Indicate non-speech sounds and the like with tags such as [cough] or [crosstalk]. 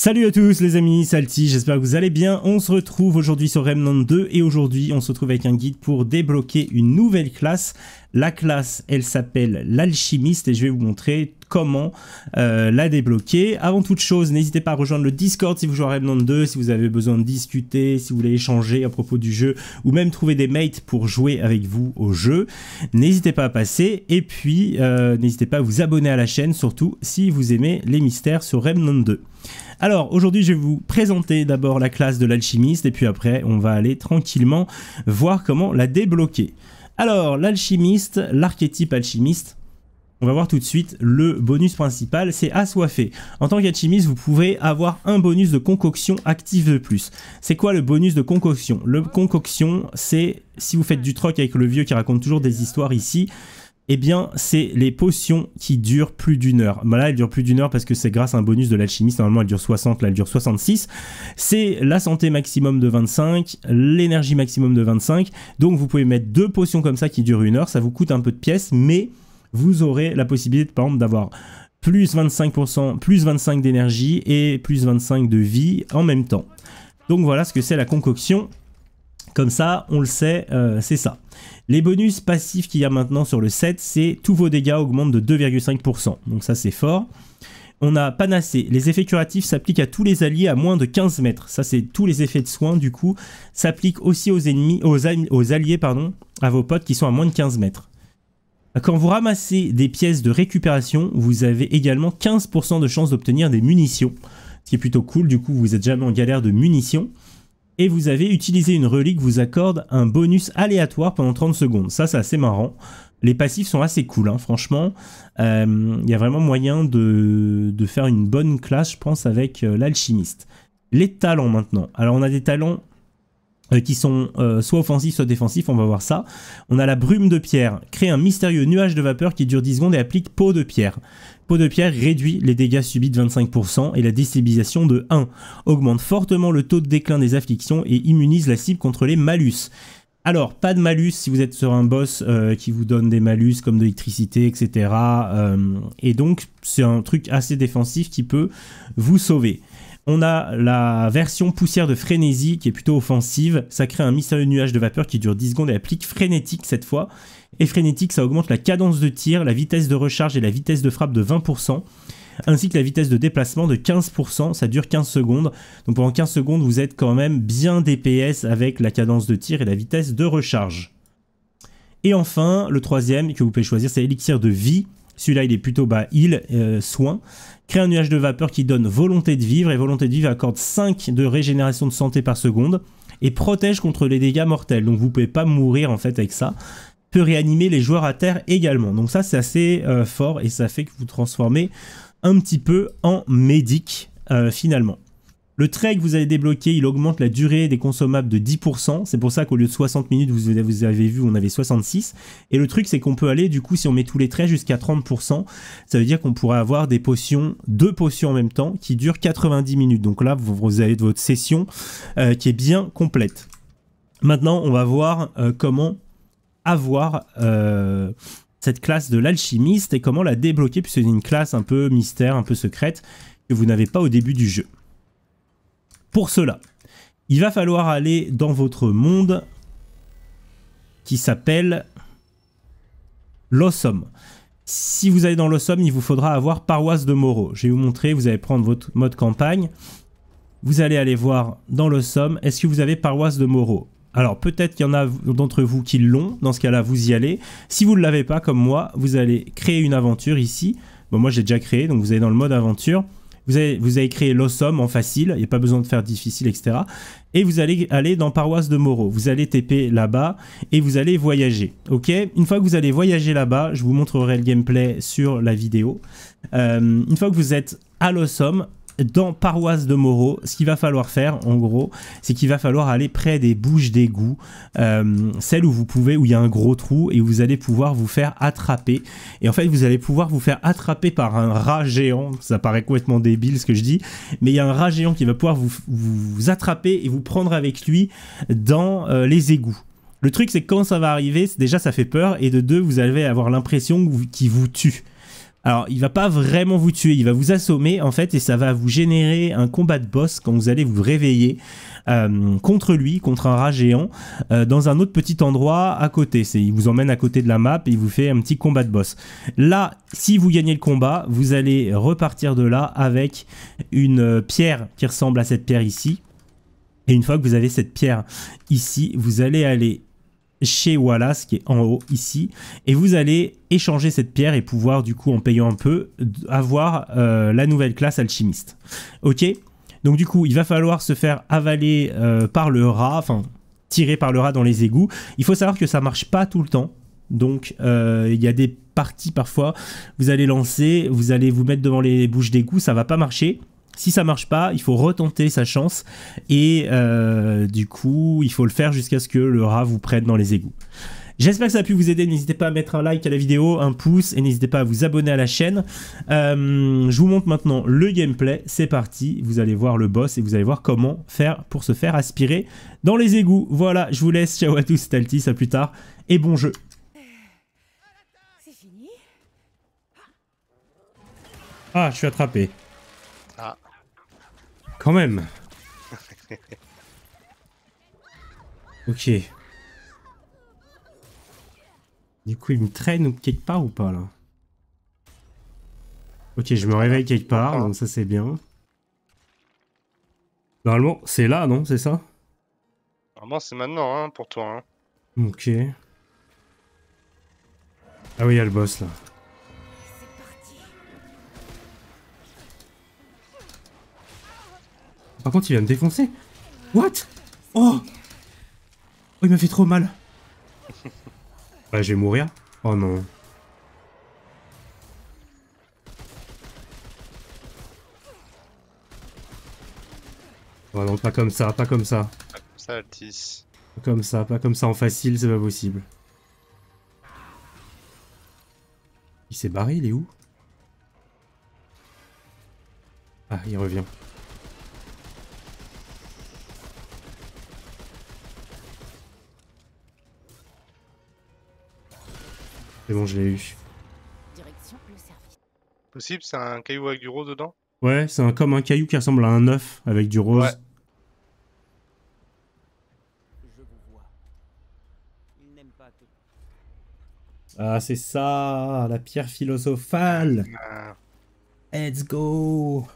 Salut à tous les amis, Salty, j'espère que vous allez bien. On se retrouve aujourd'hui sur Remnant 2 et aujourd'hui on se retrouve avec un guide pour débloquer une nouvelle classe. La classe, elle s'appelle l'alchimiste et je vais vous montrer comment euh, la débloquer. Avant toute chose, n'hésitez pas à rejoindre le Discord si vous jouez à Remnant 2, si vous avez besoin de discuter, si vous voulez échanger à propos du jeu, ou même trouver des mates pour jouer avec vous au jeu. N'hésitez pas à passer, et puis euh, n'hésitez pas à vous abonner à la chaîne, surtout si vous aimez les mystères sur Remnant 2. Alors aujourd'hui je vais vous présenter d'abord la classe de l'alchimiste et puis après on va aller tranquillement voir comment la débloquer. Alors l'alchimiste, l'archétype alchimiste, on va voir tout de suite le bonus principal, c'est assoiffé. En tant qu'alchimiste, vous pouvez avoir un bonus de concoction active de plus. C'est quoi le bonus de concoction Le concoction, c'est, si vous faites du troc avec le vieux qui raconte toujours des histoires ici, eh bien, c'est les potions qui durent plus d'une heure. là, elles durent plus d'une heure parce que c'est grâce à un bonus de l'alchimiste. Normalement, elles dure 60, là, elles dure 66. C'est la santé maximum de 25, l'énergie maximum de 25. Donc, vous pouvez mettre deux potions comme ça qui durent une heure. Ça vous coûte un peu de pièces, mais vous aurez la possibilité, par exemple, d'avoir plus 25%, plus 25 d'énergie et plus 25 de vie en même temps. Donc voilà ce que c'est la concoction. Comme ça, on le sait, euh, c'est ça. Les bonus passifs qu'il y a maintenant sur le set, c'est tous vos dégâts augmentent de 2,5%. Donc ça, c'est fort. On a Panacée. Les effets curatifs s'appliquent à tous les alliés à moins de 15 mètres. Ça, c'est tous les effets de soins, du coup, s'appliquent aussi aux ennemis, aux, aux alliés, pardon, à vos potes qui sont à moins de 15 mètres. Quand vous ramassez des pièces de récupération, vous avez également 15% de chance d'obtenir des munitions. Ce qui est plutôt cool, du coup vous êtes jamais en galère de munitions. Et vous avez utilisé une relique vous accorde un bonus aléatoire pendant 30 secondes. Ça c'est assez marrant. Les passifs sont assez cool, hein, franchement. Euh, il y a vraiment moyen de, de, faire une bonne classe, je pense, avec euh, l'alchimiste. Les talents maintenant. Alors on a des talents euh, qui sont euh, soit offensifs, soit défensifs, on va voir ça. On a la brume de pierre, crée un mystérieux nuage de vapeur qui dure 10 secondes et applique peau de pierre. Peau de pierre réduit les dégâts subis de 25% et la déstabilisation de 1, augmente fortement le taux de déclin des afflictions et immunise la cible contre les malus. Alors, pas de malus si vous êtes sur un boss euh, qui vous donne des malus comme de l'électricité, etc. et donc, c'est un truc assez défensif qui peut vous sauver. On a la version poussière de frénésie qui est plutôt offensive. Ça crée un mystérieux nuage de vapeur qui dure 10 secondes et applique frénétique cette fois. Et frénétique, ça augmente la cadence de tir, la vitesse de recharge et la vitesse de frappe de 20% ainsi que la vitesse de déplacement de 15%, ça dure 15 secondes. Donc pendant 15 secondes, vous êtes quand même bien DPS avec la cadence de tir et la vitesse de recharge. Et enfin, le troisième que vous pouvez choisir, c'est l'élixir de vie. Celui-là, il est plutôt bas Il euh, soin. Crée un nuage de vapeur qui donne volonté de vivre et volonté de vivre accorde 5 de régénération de santé par seconde et protège contre les dégâts mortels. Donc vous pouvez pas mourir en fait avec ça. Peut réanimer les joueurs à terre également. Donc ça c'est assez euh, fort et ça fait que vous transformez un petit peu en médic euh, finalement. Le trait que vous avez débloqué, il augmente la durée des consommables de 10%. C'est pour ça qu'au lieu de 60 minutes, vous, avez vu, on avait 66. Et le truc, c'est qu'on peut aller, du coup, si on met tous les traits jusqu'à 30%, ça veut dire qu'on pourrait avoir des potions, deux potions en même temps, qui durent 90 minutes. Donc là, vous, vous avez votre session euh, qui est bien complète. Maintenant, on va voir euh, comment avoir... Euh, cette classe de l'alchimiste et comment la débloquer puisque c'est une classe un peu mystère, un peu secrète que vous n'avez pas au début du jeu. Pour cela, il va falloir aller dans votre monde qui s'appelle l'Ossum. Si vous allez dans l'Ossum, il vous faudra avoir Paroisse de Moreau. Je vais vous montrer, vous allez prendre votre mode campagne. Vous allez aller voir dans l'Ossum, est-ce que vous avez Paroisse de Moreau alors peut-être qu'il y en a d'entre vous qui l'ont, dans ce cas-là vous y allez. Si vous ne l'avez pas comme moi, vous allez créer une aventure ici. moi j'ai déjà créé, donc vous allez dans le mode aventure. Vous avez, créé l'ossum en facile, il n'y a pas besoin de faire difficile, etc. Et vous allez aller dans Paroisse de Moreau. Vous allez TP là-bas et vous allez voyager. Ok Une fois que vous allez voyager là-bas, je vous montrerai le gameplay sur la vidéo. Euh, une fois que vous êtes à l'ossum, dans Paroisse de Moreau, ce qu'il va falloir faire, en gros, c'est qu'il va falloir aller près des bouches d'égouts, euh, celles où vous pouvez, où il y a un gros trou et où vous allez pouvoir vous faire attraper. Et en fait, vous allez pouvoir vous faire attraper par un rat géant. Ça paraît complètement débile ce que je dis, mais il y a un rat géant qui va pouvoir vous, vous attraper et vous prendre avec lui dans euh, les égouts. Le truc, c'est que quand ça va arriver, déjà ça fait peur, et de deux, vous allez avoir l'impression qu'il vous tue. Alors, il va pas vraiment vous tuer, il va vous assommer en fait, et ça va vous générer un combat de boss quand vous allez vous réveiller euh, contre lui, contre un rat géant, euh, dans un autre petit endroit à côté. C'est, il vous emmène à côté de la map et il vous fait un petit combat de boss. Là, si vous gagnez le combat, vous allez repartir de là avec une euh, pierre qui ressemble à cette pierre ici. Et une fois que vous avez cette pierre ici, vous allez aller chez Wallace qui est en haut ici et vous allez échanger cette pierre et pouvoir du coup en payant un peu avoir euh, la nouvelle classe alchimiste. Ok Donc du coup il va falloir se faire avaler euh, par le rat, enfin tirer par le rat dans les égouts. Il faut savoir que ça marche pas tout le temps. Donc euh, il y a des parties parfois, vous allez lancer, vous allez vous mettre devant les bouches d'égouts, ça va pas marcher. Si ça marche pas, il faut retenter sa chance et euh, du coup, il faut le faire jusqu'à ce que le rat vous prenne dans les égouts. J'espère que ça a pu vous aider. N'hésitez pas à mettre un like à la vidéo, un pouce et n'hésitez pas à vous abonner à la chaîne. Euh, je vous montre maintenant le gameplay. C'est parti. Vous allez voir le boss et vous allez voir comment faire pour se faire aspirer dans les égouts. Voilà, je vous laisse. Ciao à tous, c'était Altis. À plus tard et bon jeu. Euh, ah, je suis attrapé. Quand même. [laughs] ok. Du coup, il me traîne quelque part ou pas, là Ok, je me réveille quelque part, donc ça, c'est bien. Normalement, c'est là, non C'est ça Normalement, c'est maintenant, hein, pour toi. Hein. Ok. Ah oui, il y a le boss, là. Par contre, il vient me défoncer. What Oh Oh, il m'a fait trop mal. [laughs] Ouais, je vais mourir. Oh non. Oh non, pas comme ça, pas comme ça. Pas comme ça, Altis. Pas comme ça, pas comme ça en facile, c'est pas possible. Il s'est barré, il est où Ah, il revient. C'est bon, je l'ai eu. Possible, c'est un caillou avec du rose dedans Ouais, c'est un, comme un caillou qui ressemble à un œuf avec du rose. Ah, c'est ça, la pierre philosophale. Ah. Let's go.